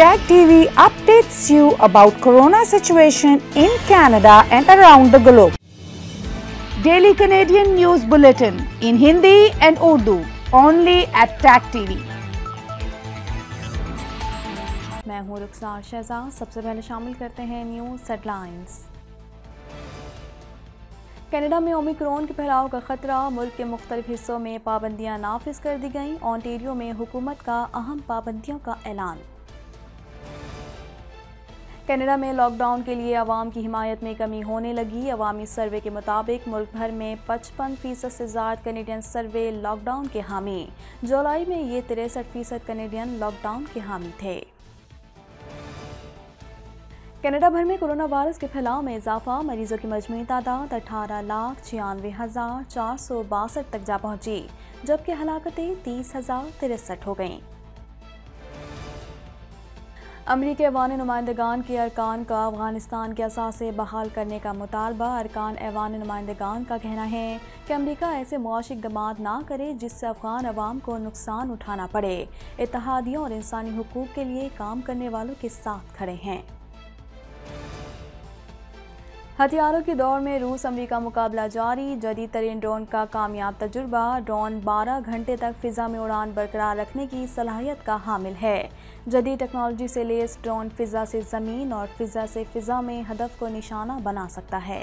Tag TV updates you about corona situation in Canada and around the globe. Daily Canadian News Bulletin in Hindi and Urdu only at Tag TV. मैं हूं रुखसार शहजाद सबसे पहले शामिल करते हैं news headlines Canada में Omicron के फैलाव का ख़तरा मुल्क के मुख्तलिफ हिस्सों में पाबंदियां नाफिज कर दी गईं ऑन्टेरियो में हुकूमत का अहम पाबंदियों का ऐलान कनाडा में लॉकडाउन के लिए आवाम की हिमायत में कमी होने लगी अवामी सर्वे के मुताबिक मुल्क भर में 55 फीसद से ज़्यादा कैनेडियन सर्वे लॉकडाउन के हामी जुलाई में ये तिरसठ फीसद कैनेडियन लॉकडाउन के हामी थे कनाडा भर में कोरोना वायरस के फैलाव में इजाफा मरीजों की मजमू तादाद अठारह लाख छियानवे हज़ार चार सौ बासठ तक जा पहुंची जबकि हलाकतें तीस हज़ार तिरसठ हो गईं अमरीकी ऐवान नुमाइंदगान के अरकान का अफगानिस्तान के असासे बहाल करने का मुतालबा अरकान ऐवान नुमाइंदगान का कहना है कि अमरीका ऐसे मुआशी इकदाम ना करे जिससे अफगान अवाम को नुकसान उठाना पड़े इतिहादियों और इंसानी हकूक़ के लिए काम करने वालों के साथ खड़े हैं हथियारों के दौर में रूस अमरीका मुकाबला जारी जदीद तरीन ड्रोन का कामयाब तजुर्बा ड्रोन 12 घंटे तक फिजा में उड़ान बरकरार रखने की सलाहियत का हामिल है जदीद टेक्नोलॉजी से लेस ड्रोन फिजा से ज़मीन और फिजा से फिजा में हदफ को निशाना बना सकता है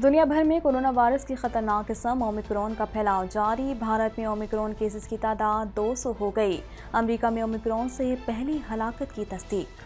दुनिया भर में कोरोना वायरस की खतरनाक किस्म ओमिक्रोन का फैलाव जारी भारत में ओमिक्रोन केसेस की तादाद 200 हो गई अमेरिका में ओमिक्रोन से पहली हलाकत की तस्दीक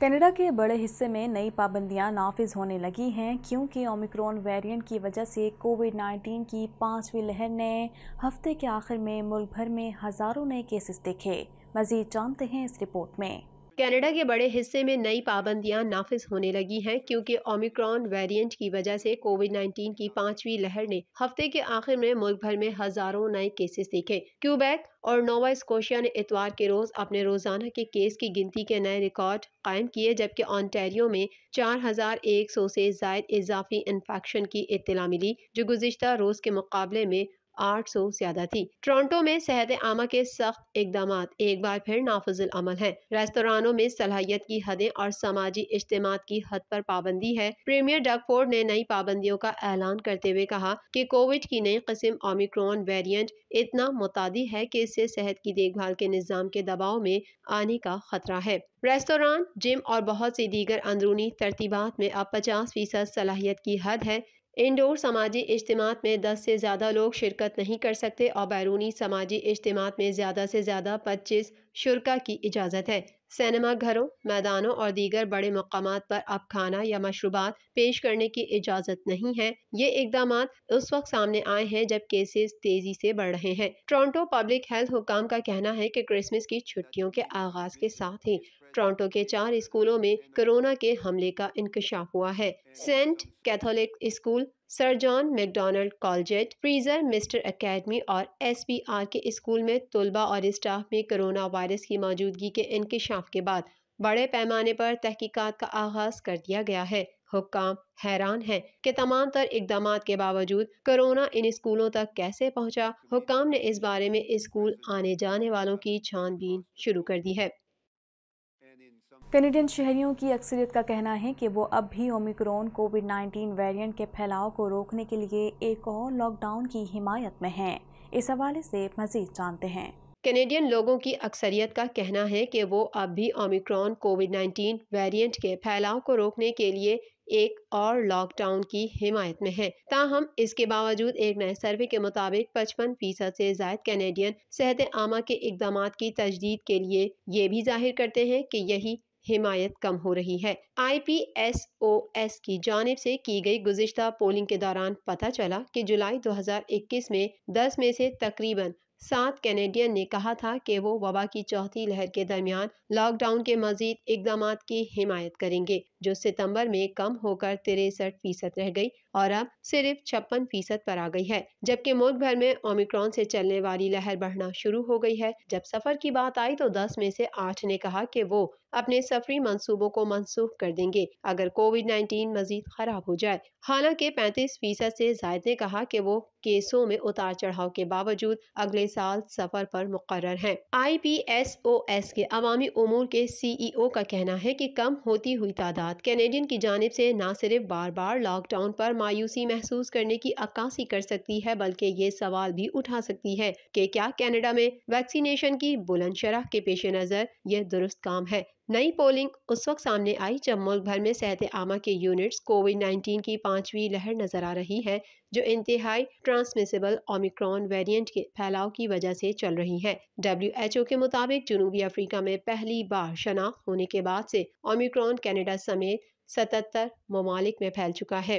कनाडा के बड़े हिस्से में नई पाबंदियां नाफिज होने लगी हैं क्योंकि ओमिक्रॉन वेरिएंट की वजह से कोविड 19 की पांचवी लहर ने हफ्ते के आखिर में मुल्क भर में हज़ारों नए केसेस देखे मज़ीद जानते हैं इस रिपोर्ट में कनाडा के बड़े हिस्से में नई पाबंदियां नाफिज होने लगी हैं क्योंकि ओमिक्रॉन वेरिएंट की वजह से कोविड 19 की पांचवी लहर ने हफ्ते के आखिर में मुल्क भर में हजारों नए केसेस देखे क्यूबैक और नोवा स्कोशिया ने इतवार के रोज अपने रोजाना के केस की गिनती के नए रिकॉर्ड कायम किए जबकि ऑनटेरियो में 4,100 से जायद इजाफी इन्फेक्शन की इतला मिली जो गुजशत रोज के मुकाबले में आठ सौ ज्यादा थी टोरंटो में सेहत आमा के सख्त इकदाम एक बार फिर नाफजल अमल है रेस्तरानों में सलाहियत की हदें और समाजी इज्तम की हद पर पाबंदी है प्रीमियर डगफोर्ड ने नई पाबंदियों का ऐलान करते हुए कहा कि कोविड की नई कस्म ओमिक्रॉन वेरियंट इतना मुतादी है कि इससे सेहत की देखभाल के निज़ाम के दबाव में आने का खतरा है रेस्तोरान जिम और बहुत सी दीगर अंदरूनी तरतीबात में अब पचास फीसद सलाहियत की हद है इनडोर समाजी इज्तम में दस से ज़्यादा लोग शिरकत नहीं कर सकते और बैरूनी समाजी इज्तम में ज़्यादा से ज़्यादा पच्चीस शुरा की इजाज़त है सैनमा घरों मैदानों और दीगर बड़े मकाम पर अब खाना या मशरूबात पेश करने की इजाज़त नहीं है ये इकदाम उस वक्त सामने आए हैं जब केसेस तेजी से बढ़ रहे हैं टोरंटो पब्लिक हेल्थ हुकाम का कहना है कि क्रिसमस की छुट्टियों के आगाज के साथ ही टोरंटो के चार स्कूलों में कोरोना के हमले का इंकशाफ हुआ है Saint Catholic school sir John Macdonald collegiate Fraser mister academy और आर के स्कूल में तलबा और स्टाफ में कोरोना वायरस की मौजूदगी के इंकशाफ के बाद बड़े पैमाने पर तहकीकात का आगाज कर दिया गया है हुक्म हैरान है कि तमाम तर इकदाम के बावजूद कोरोना इन स्कूलों तक कैसे पहुंचा हुक्काम ने इस बारे में स्कूल आने जाने वालों की छानबीन शुरू कर दी है कनेडियन शहरियों की अक्सरियत का कहना है कि वो अब भी ओमिक्रोन कोविड 19 वेरिएंट के फैलाव को रोकने के लिए एक और लॉकडाउन की हिमायत में हैं। इस हवाले से मजीद जानते हैं कैनेडियन लोगों की अक्सरियत का कहना है कि वो अब भी ओमिक्रॉन कोविड 19 वेरिएंट के फैलाव को रोकने के लिए एक और लॉकडाउन की हिमायत में है ताहम इसके बावजूद एक नए सर्वे के मुताबिक पचपन फीसद ऐसी जायद कैनेडियन सेहत आमा के इकदाम की तजदीद के लिए ये भी जाहिर करते हैं कि यही हिमायत कम हो रही है आईपीएसओएस की जानब से की गई गुजशत पोलिंग के दौरान पता चला कि जुलाई 2021 में 10 में से तकरीबन सात कैनेडियन ने कहा था कि वो वबा की चौथी लहर के दरमियान लॉकडाउन के मजीद इकदाम की हिमायत करेंगे जो सितंबर में कम होकर तिरसठ फीसद रह गई और अब सिर्फ छप्पन फीसद पर आ गई है जबकि मुल्क भर में ओमिक्रॉन से चलने वाली लहर बढ़ना शुरू हो गई है जब सफर की बात आई तो दस में से आठ ने कहा कि वो अपने सफरी मंसूबों को मनसूख कर देंगे अगर कोविड नाइन्टीन मजीद खराब हो जाए हालांकि 35 फीसद से जायद ने कहा कि वो केसों में उतार चढ़ाव के बावजूद अगले साल सफर पर मुकर हैं। I P S O S के अवामी उमूर के सी ई ओ का कहना है कि कम होती हुई तादाद साथ कैनेडियन की जानब से न सिर्फ बार बार लॉकडाउन पर मायूसी महसूस करने की अक्सी कर सकती है बल्कि ये सवाल भी उठा सकती है कि क्या कनाडा में वैक्सीनेशन की बुलंद शरह के पेश नज़र यह दुरुस्त काम है नई पोलिंग उस वक्त सामने आई जब मुल्क भर में सेहत आमा के यूनिट्स कोविड 19 की पांचवी लहर नजर आ रही है जो इंतहाई ट्रांसमिसेबल ओमिक्रॉन वेरिएंट के फैलाव की वजह से चल रही है डब्ल्यू के मुताबिक जनूबी अफ्रीका में पहली बार शनाख्त होने के बाद से ओमिक्रॉन कनाडा समेत सतहत्तर ममालिक में फैल चुका है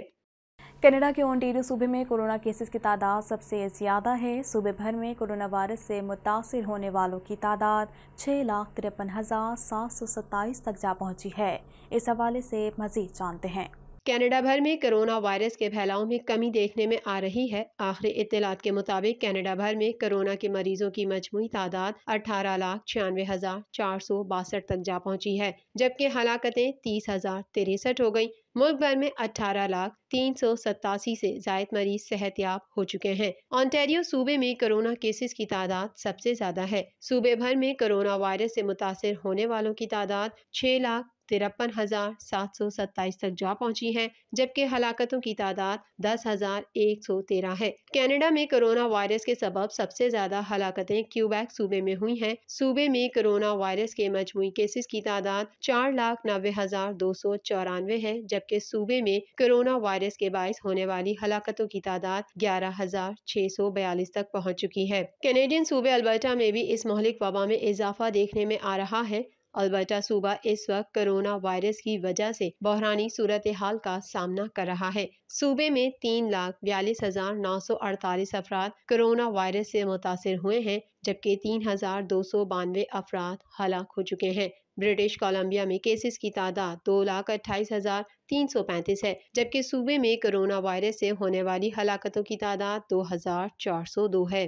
कनाडा के ओंटेरियो सूबे में कोरोना केसेस की तादाद सबसे ज़्यादा है सूबे भर में कोरोना वायरस से मुतासर होने वालों की तादाद छः लाख तिरपन हज़ार सात सौ सत्ताईस तक जा पहुंची है इस हवाले से मज़ीद जानते हैं कनाडा भर में कोरोना वायरस के फैलाव में कमी देखने में आ रही है आखिरी इतलात के मुताबिक कनाडा भर में कोरोना के मरीजों की मजमू तादाद अठारह लाख छियानवे हजार चार सौ बासठ तक जा पहुंची है जबकि हलाकतें तीस हजार तिरसठ हो गयी मुल्क भर में अठारह लाख तीन सौ सतासी से जायद मरीज याब हो चुके हैं ऑन्टेरियो सूबे में कोरोना केसेस की तादाद सबसे ज्यादा है सूबे भर में कोरोना वायरस से मुतासर होने वालों की तादाद छह लाख तिरपन हज़ार सात सौ सत्ताईस तक जा पहुंची है जबकि हलाकतों की तादाद दस हज़ार एक सौ तेरह है कनाडा में कोरोना वायरस के सबब सबसे ज़्यादा हलाकतें क्यूबैक सूबे में हुई हैं सूबे में कोरोना वायरस के मजमू केसेस की तादाद चार लाख नब्बे हज़ार दो सौ चौरानवे है जबकि सूबे में कोरोना वायरस के बायस होने वाली हलाकतों की तादाद ग्यारह हज़ार छह सौ बयालीस तक पहुँच चुकी है कैनेडियन सूबे अल्बर्टा में भी इस मोहलिक वबा में इजाफा देखने में आ रहा है अलबर्टा सूबा इस वक्त कोरोना वायरस की वजह से बहरानी सूरत हाल का सामना कर रहा है सूबे में तीन लाख बयालीस हजार नौ सौ अड़तालीस अफराद कोरोना वायरस से मुतासर हुए हैं जबकि तीन हजार दो सौ बानवे अफराद हलाक हो चुके हैं ब्रिटिश कोलंबिया में केसेस की तादाद दो लाख अट्ठाईस हजार तीन सौ पैंतीस है जबकि सूबे में कोरोना वायरस से होने वाली हलाकतों की तादाद दो हजार चार सौ दो है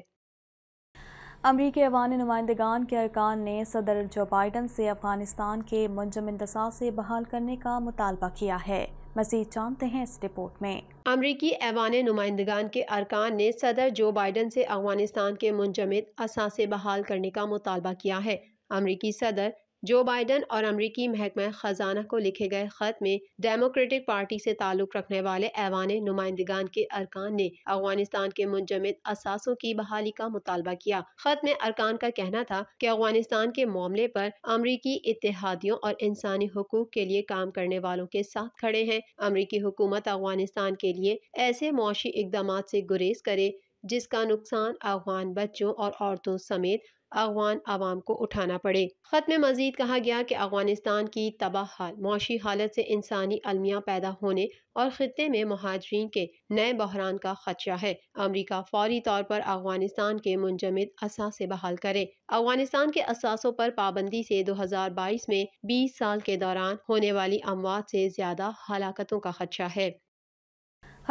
अमरीकी अवान नुमाइंदगान के अरकान ने सदर जो बाइडन से अफगानिस्तान के मुंजम इंतसा से बहाल करने का मुतालबा किया है मजीद जानते हैं इस रिपोर्ट में अमरीकी ऐवान नुमाइंदगान के अरकान ने सदर जो बाइडन से अफगानिस्तान के मुंजमद असासे बहाल करने का मुतालबा किया है अमरीकी सदर जो बाइडन और अमरीकी महकमा ख़जाना को लिखे गए ख़त में डेमोक्रेटिक पार्टी से ताल्लुक़ रखने वाले ऐवान नुमाइंदगान के अरकान ने अफगानिस्तान के मुंजमद असासों की बहाली का मुतालबा किया ख़त में अरकान का कहना था कि अफगानिस्तान के मामले पर अमरीकी इतिहादियों और इंसानी हकूक के लिए काम करने वालों के साथ खड़े हैं अमरीकी हुकूमत अफगानिस्तान के लिए ऐसे मुशी इकदाम से गुरेज करे जिसका नुकसान अफगान बच्चों और औरतों समेत अगवान आवाम को उठाना पड़े ख़त में मजीद कहा गया कि अफगानिस्तान की तबाह हाल मुशी हालत से इंसानी अलमिया पैदा होने और ख़त्े में महाजरीन के नए बहरान का खदशा है अमरीका फौरी तौर पर अफगानिस्तान के मुंजमद से बहाल करे अफगानिस्तान के असासों पर पाबंदी से दो हजार बाईस में बीस साल के दौरान होने वाली अमवात से ज्यादा हलाकतों का खदशा है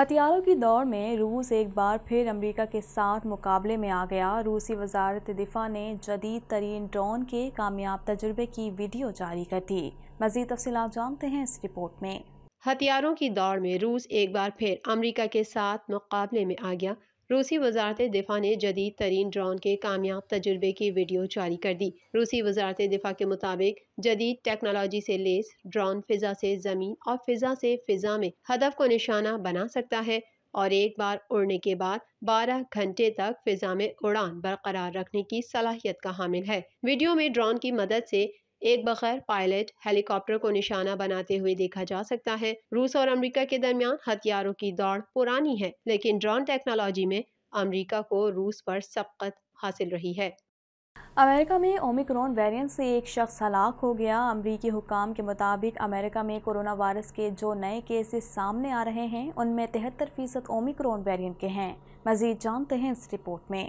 हथियारों की दौड़ में रूस एक बार फिर अमेरिका के साथ मुकाबले में आ गया रूसी वजारत दिफा ने जदीद तरीन ड्रोन के कामयाब तजुर्बे की वीडियो जारी कर दी मजीद तफसी जानते हैं इस रिपोर्ट में हथियारों की दौड़ में रूस एक बार फिर अमेरिका के साथ मुकाबले में आ गया रूसी वजारत दिफा ने जदीद तरीन ड्रोन के कामयाब तजुर्बे की वीडियो जारी कर दी रूसी वजारत दिफा के मुताबिक जदीद टेक्नोलॉजी से लेस ड्रोन फिजा से ज़मीन और फिजा से फिजा में हदफ को निशाना बना सकता है और एक बार उड़ने के बाद बारह घंटे तक फिजा में उड़ान बरकरार रखने की सलाहियत का हामिल है वीडियो में ड्रोन की मदद से एक बगैर पायलट हेलीकॉप्टर को निशाना बनाते हुए देखा जा सकता है रूस और अमेरिका के दरमियान हथियारों की दौड़ पुरानी है लेकिन ड्रोन टेक्नोलॉजी में अमेरिका को रूस पर सबकत हासिल रही है अमेरिका में ओमिक्रॉन वेरिएंट से एक शख्स हलाक हो गया अमरीकी हुकाम के मुताबिक अमेरिका में कोरोना वायरस के जो नए केसेस सामने आ रहे हैं उनमें तिहत्तर फीसद ओमिक्रॉन वेरिएंट के हैं मज़ीद जानते हैं इस रिपोर्ट में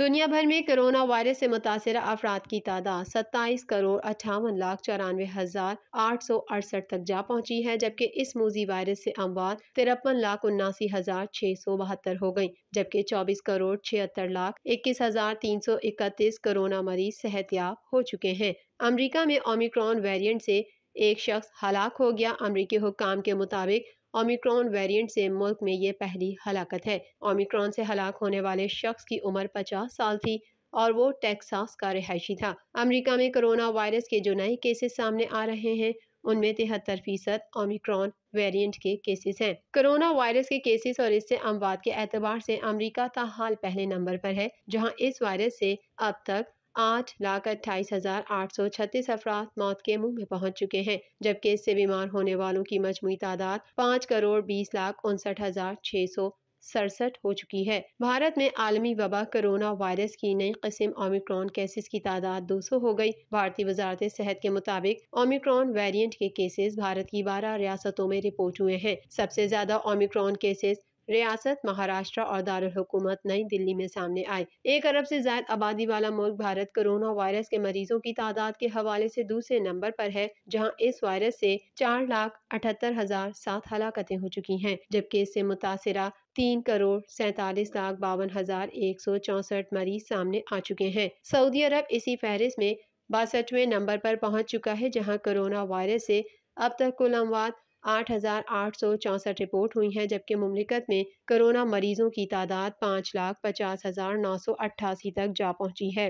दुनिया भर में कोरोना वायरस से मुतासर अफराद की तादाद सत्ताईस करोड़ अट्ठावन लाख चौरानवे हज़ार आठ सौ अड़सठ तक जा पहुंची है जबकि इस मोजी वायरस से अमवात तिरपन लाख उन्नासी हज़ार छह सौ बहत्तर हो गयी जबकि चौबीस करोड़ छिहत्तर लाख इक्कीस हज़ार तीन सौ इकतीस कोरोना मरीज सेहतियाब हो चुके हैं अमरीका में ओमिक्रॉन वेरिएंट से एक शख्स हलाक हो गया अमरीकी हुकाम के मुताबिक ओमिक्रॉन वेरिएंट से मुल्क में ये पहली हलाकत है ओमिक्रॉन से हलाक होने वाले शख्स की उम्र पचास साल थी और वो टेक्सास का रिहायशी था अमेरिका में कोरोना वायरस के जो नए केसेस सामने आ रहे हैं उनमें तिहत्तर फीसद ओमिक्रॉन वेरिएंट के केसेस हैं कोरोना वायरस के केसेस और इससे अमवाद के एतबार से अमेरिका का हाल पहले नंबर पर है जहां इस वायरस से अब तक आठ लाख अट्ठाईस हज़ार आठ सौ छत्तीस अफराद मौत के मुंह में पहुंच चुके हैं जबकि इससे बीमार होने वालों की मजमू तादाद पाँच करोड़ बीस लाख उनसठ हज़ार छः सौ सड़सठ हो चुकी है भारत में आलमी वबा कोरोना वायरस की नई कस्म ओमिक्रॉन केसेस की तादाद दो सौ हो गई। भारतीय वजारत सेहत के मुताबिक ओमिक्रॉन वेरिएंट के केसेस भारत की बारह रियासतों में रिपोर्ट हुए हैं सबसे ज्यादा ओमिक्रॉन केसेस रियासत महाराष्ट्र और दारकूमत नई दिल्ली में सामने आए एक अरब से ज्यादा आबादी वाला मुल्क भारत कोरोना वायरस के मरीजों की तादाद के हवाले से दूसरे नंबर पर है जहां इस वायरस से चार लाख अठहत्तर हजार सात हलाकतें हो चुकी हैं जबकि इससे मुतासरा तीन करोड़ सैतालीस लाख बावन हजार एक सौ चौसठ मरीज सामने आ चुके हैं सऊदी अरब इसी फहरिस्त में बासठवें नंबर पर पहुंच चुका है जहां कोरोना वायरस से अब तक कुल अमवात आठ रिपोर्ट हुई हैं जबकि ममलिकत में कोरोना मरीजों की तादाद पाँच लाख पचास हज़ार नौ सौ अट्ठासी तक जा पहुँची है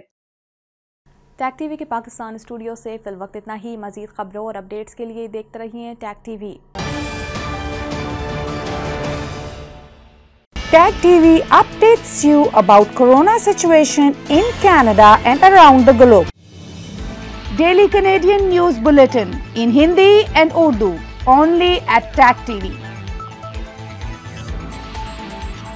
टैग टीवी के पाकिस्तान स्टूडियो से फिल वक्त इतना ही मजीद खबरों और अपडेट्स के लिए देखते रहिए Tag TV Tag TV updates you about corona situation in Canada and around the globe. Daily Canadian News Bulletin in Hindi and Urdu. only at TAC TV.